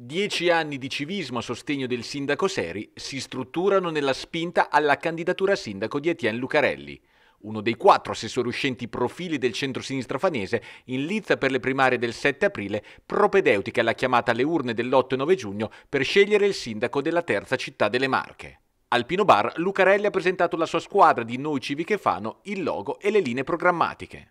Dieci anni di civismo a sostegno del sindaco Seri si strutturano nella spinta alla candidatura a sindaco di Etienne Lucarelli, uno dei quattro assessori uscenti profili del centro-sinistra fanese in lizza per le primarie del 7 aprile, propedeutica alla chiamata alle urne dell'8 e 9 giugno per scegliere il sindaco della terza città delle Marche. Al Pino Bar, Lucarelli ha presentato la sua squadra di Noi Civiche Fano, il logo e le linee programmatiche.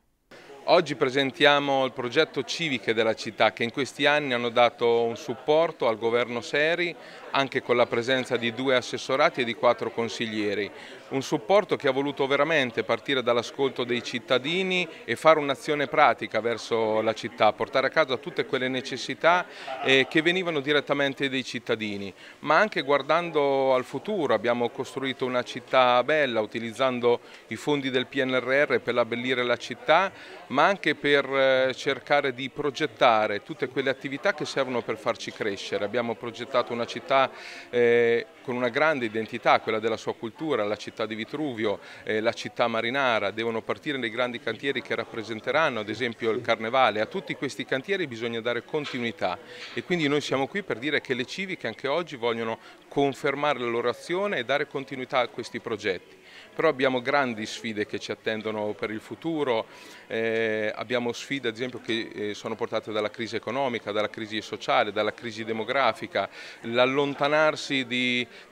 Oggi presentiamo il progetto Civiche della città che in questi anni hanno dato un supporto al governo Seri anche con la presenza di due assessorati e di quattro consiglieri. Un supporto che ha voluto veramente partire dall'ascolto dei cittadini e fare un'azione pratica verso la città, portare a casa tutte quelle necessità eh, che venivano direttamente dai cittadini, ma anche guardando al futuro abbiamo costruito una città bella utilizzando i fondi del PNRR per abbellire la città, ma anche per eh, cercare di progettare tutte quelle attività che servono per farci crescere. Abbiamo progettato una città eh, con una grande identità, quella della sua cultura, la città di Vitruvio, eh, la città marinara, devono partire nei grandi cantieri che rappresenteranno ad esempio il Carnevale. A tutti questi cantieri bisogna dare continuità e quindi noi siamo qui per dire che le civiche anche oggi vogliono confermare la loro azione e dare continuità a questi progetti però abbiamo grandi sfide che ci attendono per il futuro, eh, abbiamo sfide ad esempio che eh, sono portate dalla crisi economica, dalla crisi sociale, dalla crisi demografica, l'allontanarsi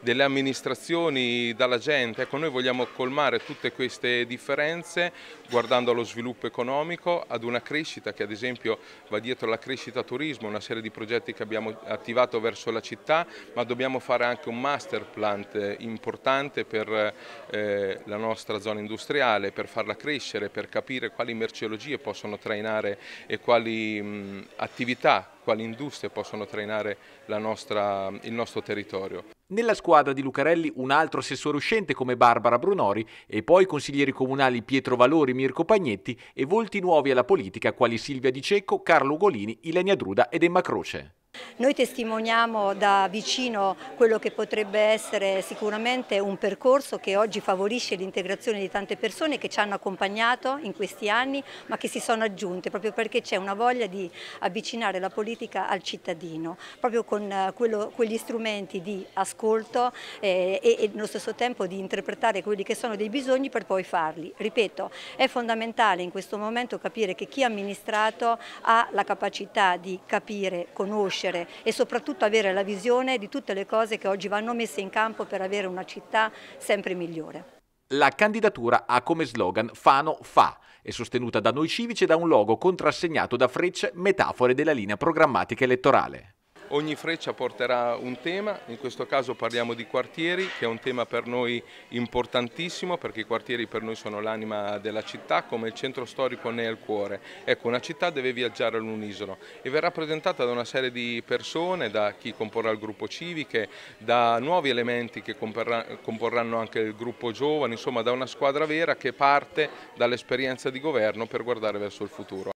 delle amministrazioni dalla gente, ecco noi vogliamo colmare tutte queste differenze guardando allo sviluppo economico, ad una crescita che ad esempio va dietro la crescita turismo, una serie di progetti che abbiamo attivato verso la città, ma dobbiamo fare anche un master plan eh, importante per eh, la nostra zona industriale, per farla crescere, per capire quali merceologie possono trainare e quali attività, quali industrie possono trainare nostra, il nostro territorio. Nella squadra di Lucarelli un altro assessore uscente come Barbara Brunori e poi consiglieri comunali Pietro Valori, Mirko Pagnetti e volti nuovi alla politica quali Silvia Di Cecco, Carlo Ugolini, Ilenia Druda ed Emma Croce. Noi testimoniamo da vicino quello che potrebbe essere sicuramente un percorso che oggi favorisce l'integrazione di tante persone che ci hanno accompagnato in questi anni ma che si sono aggiunte proprio perché c'è una voglia di avvicinare la politica al cittadino proprio con eh, quello, quegli strumenti di ascolto eh, e, e nello stesso tempo di interpretare quelli che sono dei bisogni per poi farli. Ripeto, è fondamentale in questo momento capire che chi ha amministrato ha la capacità di capire, conoscere crescere e soprattutto avere la visione di tutte le cose che oggi vanno messe in campo per avere una città sempre migliore. La candidatura ha come slogan Fano fa è sostenuta da noi civici e da un logo contrassegnato da frecce, metafore della linea programmatica elettorale. Ogni freccia porterà un tema, in questo caso parliamo di quartieri, che è un tema per noi importantissimo perché i quartieri per noi sono l'anima della città, come il centro storico ne è il cuore. Ecco, una città deve viaggiare all'unisono e verrà presentata da una serie di persone, da chi comporrà il gruppo civiche, da nuovi elementi che comporranno anche il gruppo giovani, insomma da una squadra vera che parte dall'esperienza di governo per guardare verso il futuro.